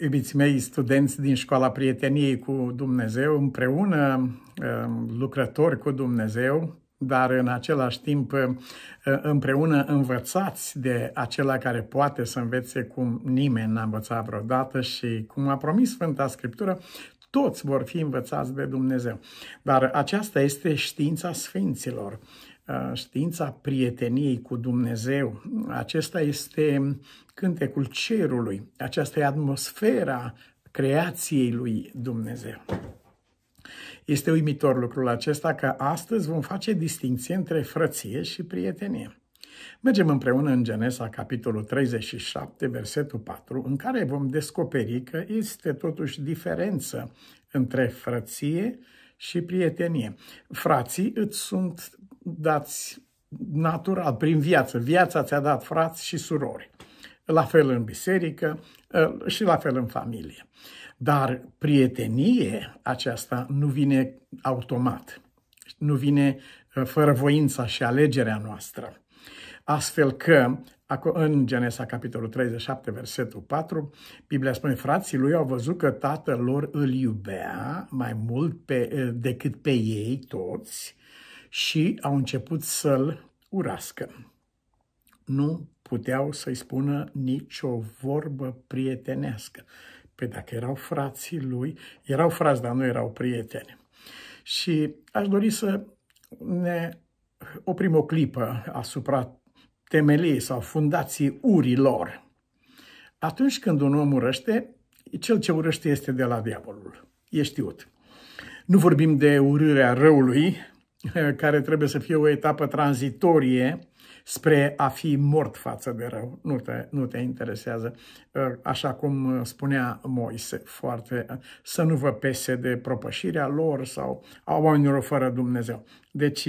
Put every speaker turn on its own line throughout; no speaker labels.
iubiți mei studenți din școala prieteniei cu Dumnezeu, împreună um, lucrători cu Dumnezeu, dar în același timp um, împreună învățați de acela care poate să învețe cum nimeni n-a învățat vreodată și cum a promis Sfânta Scriptură, toți vor fi învățați de Dumnezeu. Dar aceasta este știința Sfinților știința prieteniei cu Dumnezeu. Acesta este cântecul cerului, aceasta e atmosfera creației lui Dumnezeu. Este uimitor lucrul acesta că astăzi vom face distinție între frăție și prietenie. Mergem împreună în Genesa, capitolul 37, versetul 4, în care vom descoperi că este totuși diferență între frăție și prietenie. Frații îți sunt dați natural, prin viață. Viața ți-a dat frați și surori. La fel în biserică ă, și la fel în familie. Dar prietenie aceasta nu vine automat. Nu vine ă, fără voința și alegerea noastră. Astfel că în Genesa, capitolul 37, versetul 4, Biblia spune, frații lui au văzut că tatăl lor îl iubea mai mult pe, eh, decât pe ei toți și au început să-l urască. Nu puteau să-i spună nicio vorbă prietenească. Pe păi dacă erau frații lui, erau frați, dar nu erau prieteni. Și aș dori să ne oprim o clipă asupra temelii sau fundații urilor. Atunci când un om urăște, cel ce urăște este de la diavolul. E știut. Nu vorbim de urârea răului, care trebuie să fie o etapă tranzitorie spre a fi mort față de rău. Nu te, nu te interesează. Ă, așa cum ă, spunea Moise foarte, ă, să nu vă pese de propășirea lor sau a oamenilor fără Dumnezeu. Deci,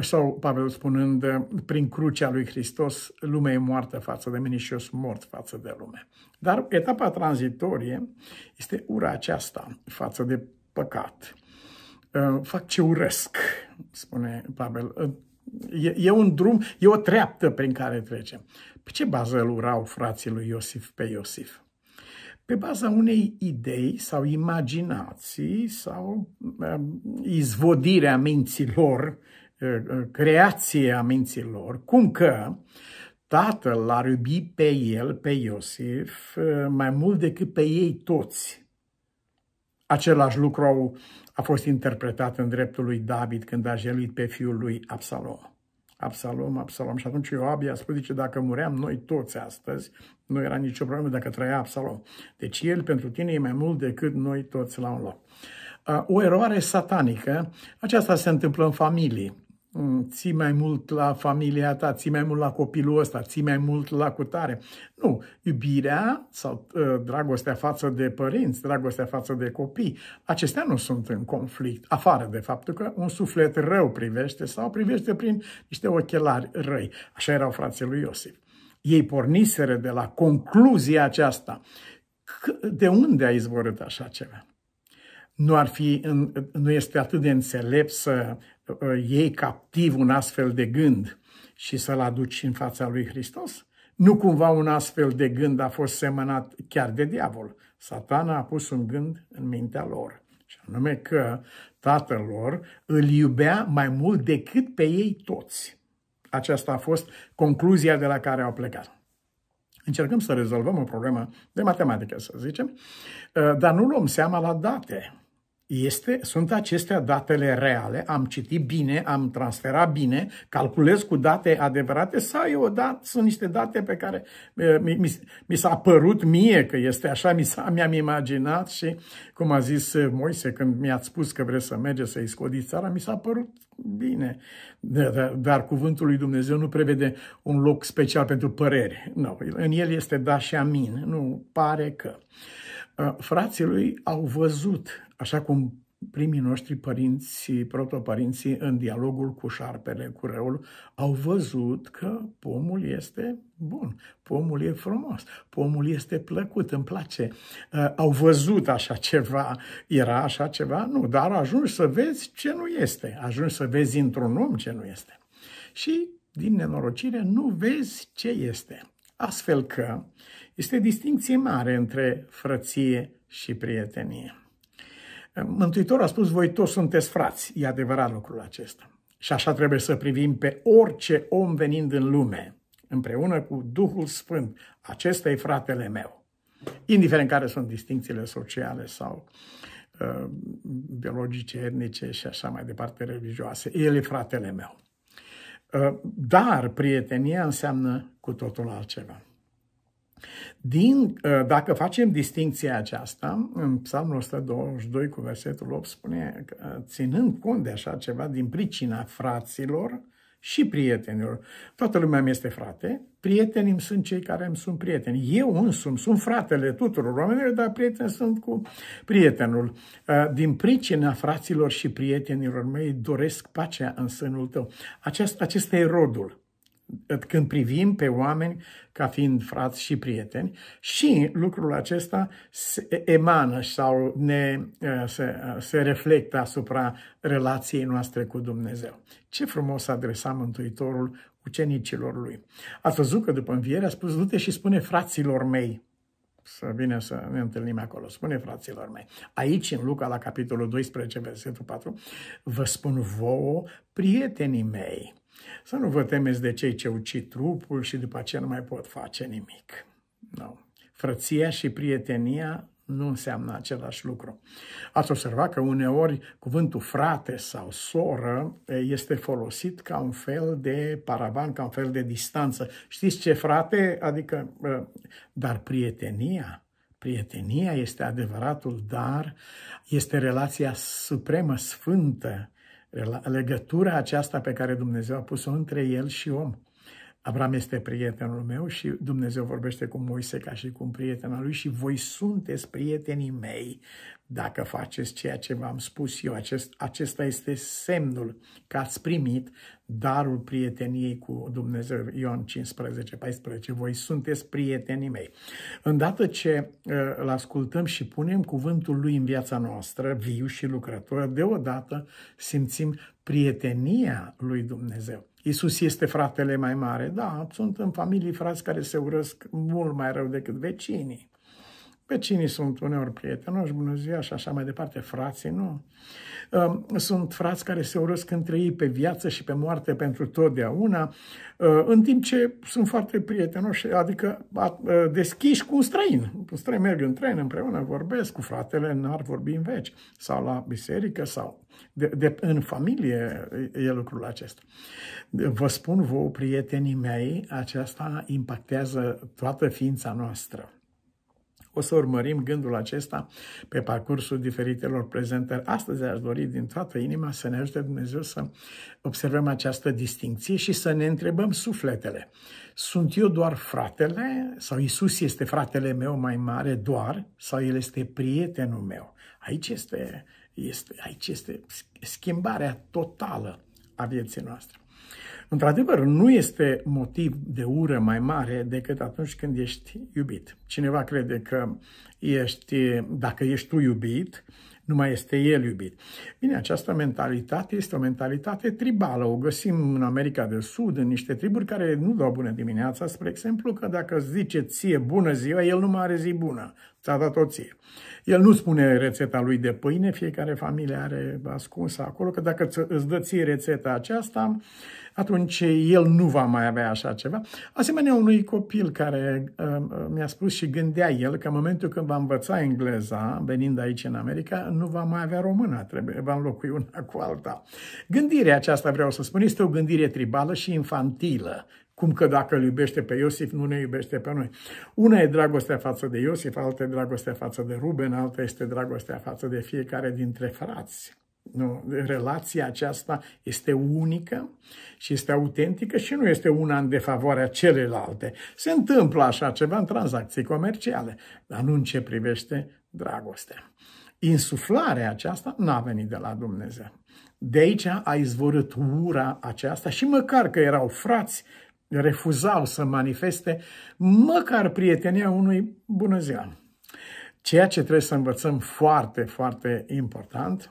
sau Pavel spunând, prin crucea lui Hristos, lumea e moartă față de mine și eu sunt mort față de lume. Dar etapa tranzitorie este ura aceasta față de păcat. Fac ce urăsc, spune Pavel, E, e un drum, e o treaptă prin care trecem. Pe ce bază îl urau frații lui Iosif pe Iosif? Pe baza unei idei sau imaginații sau um, izvodirea minților, uh, uh, creația minților, cum că tatăl l-ar iubi pe el, pe Iosif, uh, mai mult decât pe ei toți. Același lucru au a fost interpretat în dreptul lui David când a jeluit pe fiul lui Absalom. Absalom, Absalom. Și atunci Ioab i-a spus, zice, dacă muream noi toți astăzi, nu era nicio problemă dacă trăia Absalom. Deci el pentru tine e mai mult decât noi toți la un loc. Uh, o eroare satanică, aceasta se întâmplă în familie. Mm, ții mai mult la familia ta, ții mai mult la copilul ăsta, ții mai mult la cutare. Nu, iubirea sau ă, dragostea față de părinți, dragostea față de copii, acestea nu sunt în conflict, afară de faptul că un suflet rău privește sau privește prin niște ochelari răi. Așa erau frații lui Iosif. Ei porniseră de la concluzia aceasta. De unde a izvorât așa ceva? nu, ar fi, nu este atât de înțelept să uh, iei captiv un astfel de gând și să-l aduci în fața lui Hristos? Nu cumva un astfel de gând a fost semănat chiar de diavol. Satana a pus un gând în mintea lor, și anume că tatăl lor îl iubea mai mult decât pe ei toți. Aceasta a fost concluzia de la care au plecat. Încercăm să rezolvăm o problemă de matematică, să zicem, uh, dar nu luăm seama la date este, sunt acestea datele reale, am citit bine, am transferat bine, calculez cu date adevărate sau eu dat, sunt niște date pe care eh, mi, mi, mi s-a părut mie că este așa, mi s-a, mi-am imaginat și cum a zis eh, Moise când mi-ați spus că vreți să mergeți să-i scodiți țara, mi s-a părut bine. Dar, da, dar cuvântul lui Dumnezeu nu prevede un loc special pentru părere. No, în el este da și amin, nu pare că. Eh, frații lui au văzut așa cum primii noștri părinți, protopărinții, în dialogul cu șarpele, cu răul, au văzut că pomul este bun, pomul e frumos, pomul este plăcut, îmi place. Uh, au văzut așa ceva, era așa ceva, nu, dar ajungi să vezi ce nu este, ajungi să vezi într-un om ce nu este. Și, din nenorocire, nu vezi ce este. Astfel că este distinție mare între frăție și prietenie. Mântuitorul a spus, voi toți sunteți frați. E adevărat lucrul acesta. Și așa trebuie să privim pe orice om venind în lume, împreună cu Duhul Sfânt. Acesta e fratele meu. Indiferent care sunt distințiile sociale sau uh, biologice, etnice și așa mai departe, religioase. El e fratele meu. Uh, dar prietenia înseamnă cu totul altceva. Din, ă, dacă facem distinția aceasta, în Psalmul 122 cu versetul 8 spune că, ă, ținând cont de așa ceva, din pricina fraților și prietenilor, toată lumea mi este frate, prietenii îmi sunt cei care îmi sunt prieteni. Eu însumi sunt fratele tuturor oamenilor, dar prieteni sunt cu prietenul. Ă, din pricina fraților și prietenilor mei doresc pacea în sânul tău. Acest, acesta e rodul când privim pe oameni ca fiind frați și prieteni și lucrul acesta se emană sau ne, se, se reflectă asupra relației noastre cu Dumnezeu. Ce frumos adresa Mântuitorul ucenicilor lui. Ați văzut că după înviere a spus, du-te și spune fraților mei, să bine să ne întâlnim acolo. Spune fraților mei, aici în Luca la capitolul 12, versetul 4, vă spun vouă prietenii mei. Să nu vă temeți de cei ce ucid trupul și după aceea nu mai pot face nimic. Nu. Frăția și prietenia nu înseamnă același lucru. Ați observat că uneori cuvântul frate sau soră este folosit ca un fel de paravan, ca un fel de distanță. Știți ce frate? Adică, dar prietenia, prietenia este adevăratul dar, este relația supremă, sfântă, Legătura aceasta pe care Dumnezeu a pus-o între el și om. Abraham este prietenul meu și Dumnezeu vorbește cu Moise ca și cu un prieten al lui și voi sunteți prietenii mei dacă faceți ceea ce v-am spus eu. Acest, acesta este semnul că ați primit darul prieteniei cu Dumnezeu. Ioan 15, 14. Voi sunteți prietenii mei. Îndată ce uh, îl ascultăm și punem cuvântul lui în viața noastră, viu și lucrător, deodată simțim prietenia lui Dumnezeu. Isus este fratele mai mare. Da, sunt în familii frați care se urăsc mult mai rău decât vecinii. Vecinii sunt uneori prietenoși, bună ziua și așa mai departe, frații, nu? Um, sunt frați care se urăsc între ei pe viață și pe moarte pentru totdeauna, uh, în timp ce sunt foarte prietenoși, adică uh, deschiși cu un străin. Un străin merg în tren împreună, vorbesc cu fratele, n-ar vorbi în veci, sau la biserică, sau de, de, în familie e lucrul acesta. Vă spun vouă, prietenii mei, aceasta impactează toată ființa noastră o să urmărim gândul acesta pe parcursul diferitelor prezentări. Astăzi aș dori din toată inima să ne ajute Dumnezeu să observăm această distinție și să ne întrebăm sufletele. Sunt eu doar fratele sau Isus este fratele meu mai mare doar sau El este prietenul meu? Aici este, este, aici este schimbarea totală a vieții noastre. Într-adevăr, nu este motiv de ură mai mare decât atunci când ești iubit. Cineva crede că ești, dacă ești tu iubit, nu mai este el iubit. Bine, această mentalitate este o mentalitate tribală. O găsim în America de Sud, în niște triburi care nu dau bună dimineața, spre exemplu, că dacă zice ție bună ziua, el nu mai are zi bună. Ți-a dat o ție. El nu spune rețeta lui de pâine, fiecare familie are ascunsă acolo, că dacă îți dă ție rețeta aceasta, atunci el nu va mai avea așa ceva. Asemenea, unui copil care uh, uh, mi-a spus și gândea el că în momentul când va învăța engleza, venind aici în America, nu va mai avea română. trebuie, va înlocui una cu alta. Gândirea aceasta, vreau să spun, este o gândire tribală și infantilă cum că dacă îl iubește pe Iosif, nu ne iubește pe noi. Una e dragostea față de Iosif, alta e dragostea față de Ruben, alta este dragostea față de fiecare dintre frați. Nu, relația aceasta este unică și este autentică și nu este una în defavoarea celelalte. Se întâmplă așa ceva în tranzacții comerciale, dar nu în ce privește dragostea. Insuflarea aceasta n-a venit de la Dumnezeu. De aici a izvorât ura aceasta și măcar că erau frați, refuzau să manifeste măcar prietenia unui bună ziua. Ceea ce trebuie să învățăm foarte, foarte important –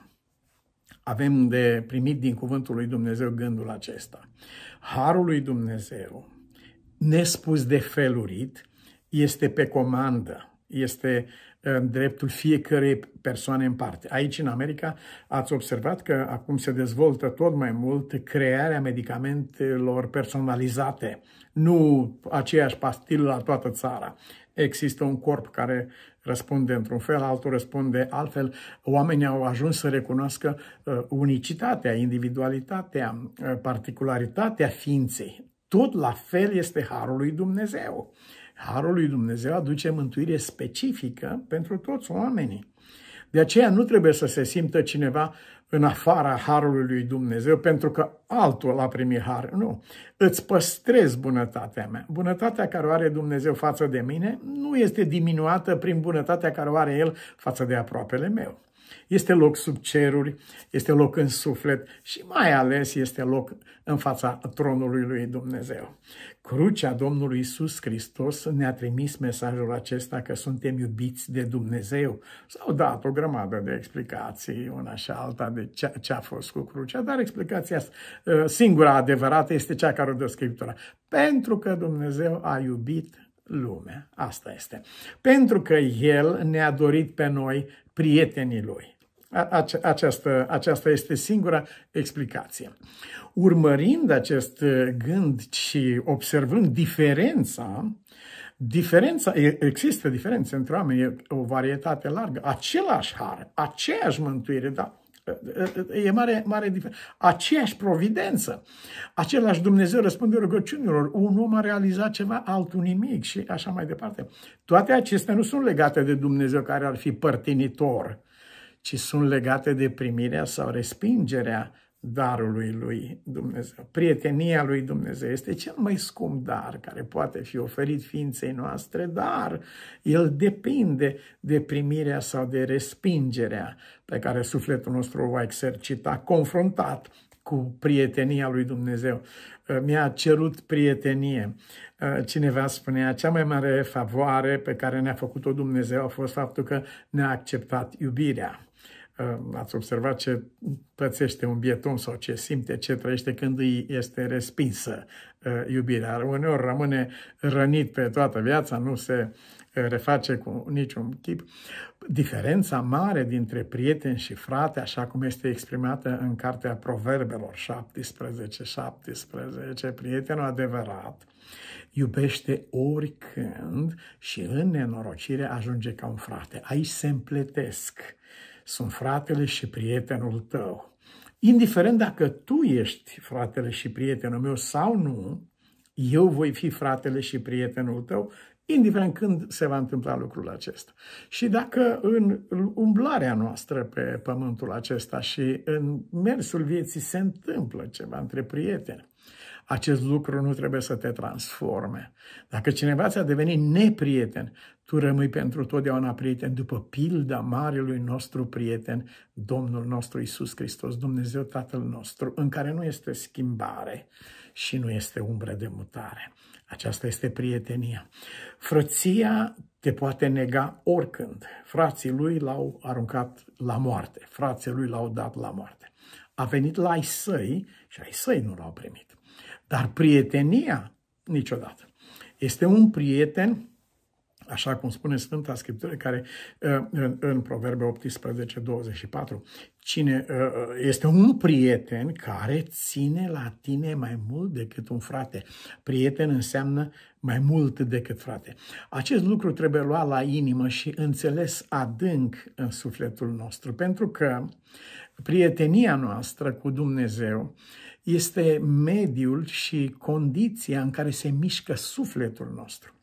avem de primit din cuvântul lui Dumnezeu gândul acesta. Harul lui Dumnezeu, nespus de felurit, este pe comandă, este uh, în dreptul fiecărei persoane în parte. Aici, în America, ați observat că acum se dezvoltă tot mai mult crearea medicamentelor personalizate, nu aceeași pastilă la toată țara, Există un corp care răspunde într-un fel, altul răspunde altfel. Oamenii au ajuns să recunoască uh, unicitatea, individualitatea, uh, particularitatea ființei. Tot la fel este harul lui Dumnezeu. Harul lui Dumnezeu aduce mântuire specifică pentru toți oamenii. De aceea nu trebuie să se simtă cineva în afara harului lui Dumnezeu pentru că altul a primit har. Nu. Îți păstrez bunătatea mea. Bunătatea care o are Dumnezeu față de mine nu este diminuată prin bunătatea care o are El față de aproapele meu. Este loc sub ceruri, este loc în suflet și mai ales este loc în fața tronului lui Dumnezeu. Crucea Domnului Isus Hristos ne-a trimis mesajul acesta că suntem iubiți de Dumnezeu. S-au dat o grămadă de explicații, una și alta, de ce, ce a fost cu crucea, dar explicația uh, singura adevărată este cea care o dă Scriptura. Pentru că Dumnezeu a iubit lumea. Asta este. Pentru că El ne-a dorit pe noi prietenii Lui. aceasta, aceasta este singura explicație. Urmărind acest uh, gând și observând diferența, diferența există diferențe între oameni, e o varietate largă, același har, aceeași mântuire, dar E mare, mare diferență. Aceeași providență, același Dumnezeu răspunde rugăciunilor, un om a realizat ceva, altul nimic și așa mai departe. Toate acestea nu sunt legate de Dumnezeu care ar fi părtinitor, ci sunt legate de primirea sau respingerea darului lui Dumnezeu. Prietenia lui Dumnezeu este cel mai scump dar care poate fi oferit ființei noastre, dar el depinde de primirea sau de respingerea pe care sufletul nostru o va exercita confruntat cu prietenia lui Dumnezeu. Mi-a cerut prietenie. Cineva spunea, cea mai mare favoare pe care ne-a făcut-o Dumnezeu a fost faptul că ne-a acceptat iubirea ați observat ce pățește un bietum sau ce simte, ce trăiește când îi este respinsă uh, iubirea. Uneori rămâne rănit pe toată viața, nu se uh, reface cu niciun tip. Diferența mare dintre prieteni și frate, așa cum este exprimată în Cartea Proverbelor 17, 17, prietenul adevărat iubește oricând și în nenorocire ajunge ca un frate. Aici se împletesc sunt fratele și prietenul tău. Indiferent dacă tu ești fratele și prietenul meu sau nu, eu voi fi fratele și prietenul tău, indiferent când se va întâmpla lucrul acesta. Și dacă în umblarea noastră pe pământul acesta și în mersul vieții se întâmplă ceva între prieteni, acest lucru nu trebuie să te transforme. Dacă cineva ți-a devenit neprieten, tu rămâi pentru totdeauna prieten după pilda marelui nostru prieten, Domnul nostru Isus Hristos, Dumnezeu Tatăl nostru, în care nu este schimbare și nu este umbră de mutare. Aceasta este prietenia. Frăția te poate nega oricând. Frații lui l-au aruncat la moarte, frații lui l-au dat la moarte. A venit la ai săi și ai săi nu l-au primit. Dar prietenia, niciodată. Este un prieten, așa cum spune Sfânta Scriptură, care uh, în, în Proverbe 18, 24, cine, uh, uh, este un prieten care ține la tine mai mult decât un frate. Prieten înseamnă mai mult decât frate. Acest lucru trebuie luat la inimă și înțeles adânc în sufletul nostru, pentru că prietenia noastră cu Dumnezeu este mediul și condiția în care se mișcă sufletul nostru.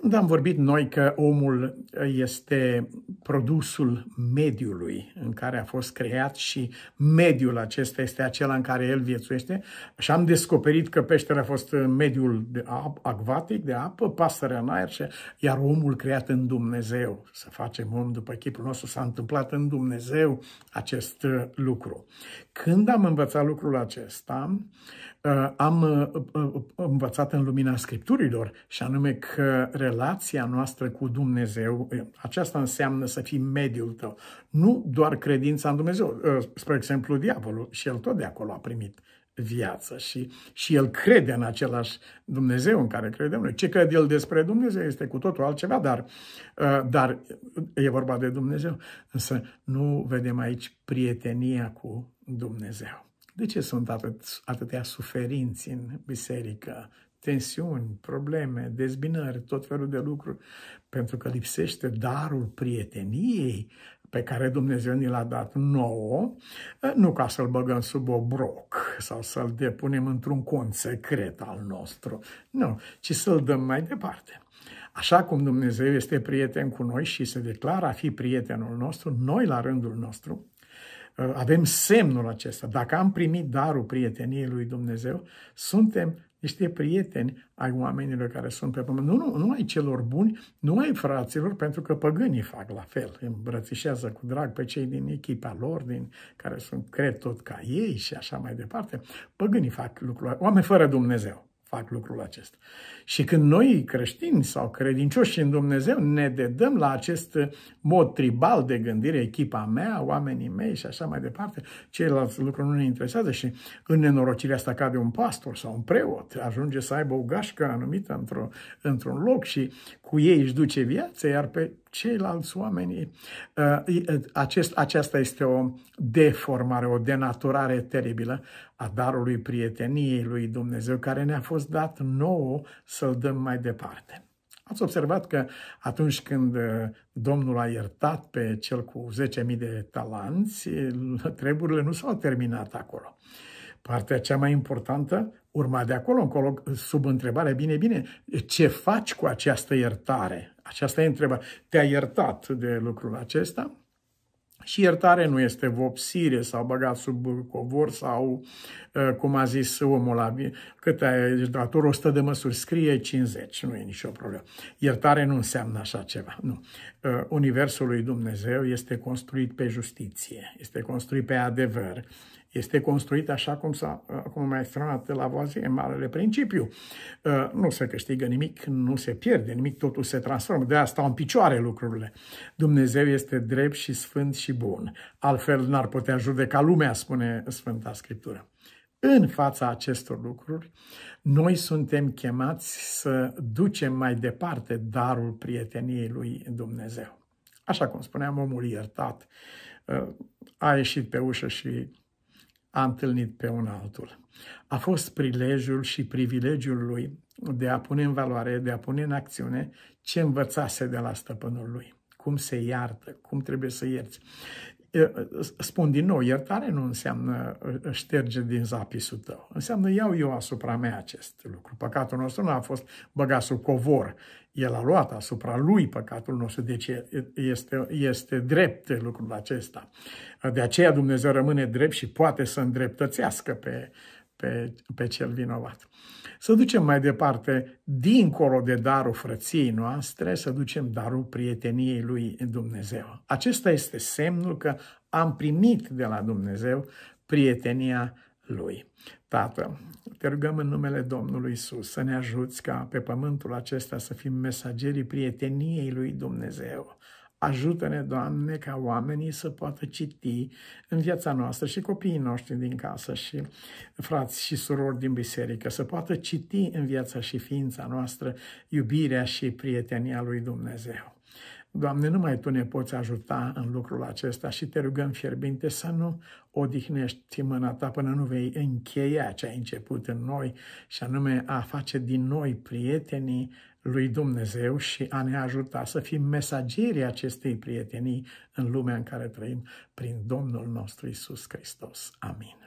Când am vorbit noi că omul este produsul mediului în care a fost creat și mediul acesta este acela în care el viețuiește și am descoperit că peștele a fost mediul de ap, acvatic, de apă, pasărea în aer, și, iar omul creat în Dumnezeu. Să facem om după chipul nostru, s-a întâmplat în Dumnezeu acest uh, lucru. Când am învățat lucrul acesta, uh, am uh, învățat în lumina Scripturilor și anume că relația noastră cu Dumnezeu, aceasta înseamnă să fii mediul tău. Nu doar credința în Dumnezeu. Spre exemplu, diavolul și el tot de acolo a primit viață și, și el crede în același Dumnezeu în care credem noi. Ce crede el despre Dumnezeu este cu totul altceva, dar, dar e vorba de Dumnezeu. Însă nu vedem aici prietenia cu Dumnezeu. De ce sunt atât, atâtea suferinți în biserică, tensiuni, probleme, dezbinări, tot felul de lucruri, pentru că lipsește darul prieteniei pe care Dumnezeu ni l-a dat nouă, nu ca să-l băgăm sub obroc sau să-l depunem într-un cont secret al nostru, nu, ci să-l dăm mai departe. Așa cum Dumnezeu este prieten cu noi și se declară a fi prietenul nostru, noi la rândul nostru avem semnul acesta. Dacă am primit darul prieteniei lui Dumnezeu, suntem niște prieteni ai oamenilor care sunt pe pământ. Nu, nu, nu ai celor buni, nu ai fraților, pentru că păgânii fac la fel. Îmbrățișează cu drag pe cei din echipa lor, din care sunt, cred, tot ca ei și așa mai departe. Păgânii fac lucrul Oameni fără Dumnezeu fac lucrul acesta. Și când noi creștini sau credincioși în Dumnezeu ne dedăm la acest mod tribal de gândire, echipa mea, oamenii mei și așa mai departe, ceilalți lucruri nu ne interesează și în nenorocirea asta cade un pastor sau un preot, ajunge să aibă o gașcă anumită într-un într loc și cu ei își duce viața, iar pe ceilalți oameni. Uh, acest, aceasta este o deformare, o denaturare teribilă a darului prieteniei lui Dumnezeu care ne-a fost dat nouă să-l dăm mai departe. Ați observat că atunci când uh, Domnul a iertat pe cel cu 10.000 de talanți, treburile nu s-au terminat acolo. Partea cea mai importantă urma de acolo încolo sub întrebare, bine, bine, ce faci cu această iertare? Aceasta e întrebarea. Te-a iertat de lucrul acesta? Și iertare nu este vopsire sau băgat sub covor sau, uh, cum a zis omul la cât ai dator, 100 de măsuri, scrie 50, nu e nicio problemă. Iertare nu înseamnă așa ceva, nu. Uh, Universul lui Dumnezeu este construit pe justiție, este construit pe adevăr, este construit așa cum, s-a, uh, cum am exprimat la voastră în marele principiu. Uh, nu se câștigă nimic, nu se pierde nimic, totul se transformă. De asta stau în picioare lucrurile. Dumnezeu este drept și sfânt și bun. Altfel n-ar putea judeca lumea, spune Sfânta Scriptură. În fața acestor lucruri, noi suntem chemați să ducem mai departe darul prieteniei lui Dumnezeu. Așa cum spuneam, omul iertat uh, a ieșit pe ușă și a întâlnit pe un altul. A fost prilejul și privilegiul lui de a pune în valoare, de a pune în acțiune ce învățase de la stăpânul lui. Cum se iartă, cum trebuie să ierți spun din nou, iertare nu înseamnă șterge din zapisul tău. Înseamnă iau eu asupra mea acest lucru. Păcatul nostru nu a fost băgat sub covor. El a luat asupra lui păcatul nostru, deci este, este drept lucrul acesta. De aceea Dumnezeu rămâne drept și poate să îndreptățească pe pe, pe cel vinovat. Să ducem mai departe, dincolo de darul frăției noastre, să ducem darul prieteniei lui Dumnezeu. Acesta este semnul că am primit de la Dumnezeu prietenia lui. Tată, te rugăm în numele Domnului Isus să ne ajuți ca pe pământul acesta să fim mesagerii prieteniei lui Dumnezeu Ajută-ne, Doamne, ca oamenii să poată citi în viața noastră și copiii noștri din casă și frați și surori din biserică, să poată citi în viața și ființa noastră iubirea și prietenia lui Dumnezeu. Doamne, numai Tu ne poți ajuta în lucrul acesta și te rugăm fierbinte să nu odihnești mâna Ta până nu vei încheia ce ai început în noi și anume a face din noi prietenii lui Dumnezeu și a ne ajuta să fim mesagerii acestei prietenii în lumea în care trăim prin Domnul nostru Isus Hristos. Amin.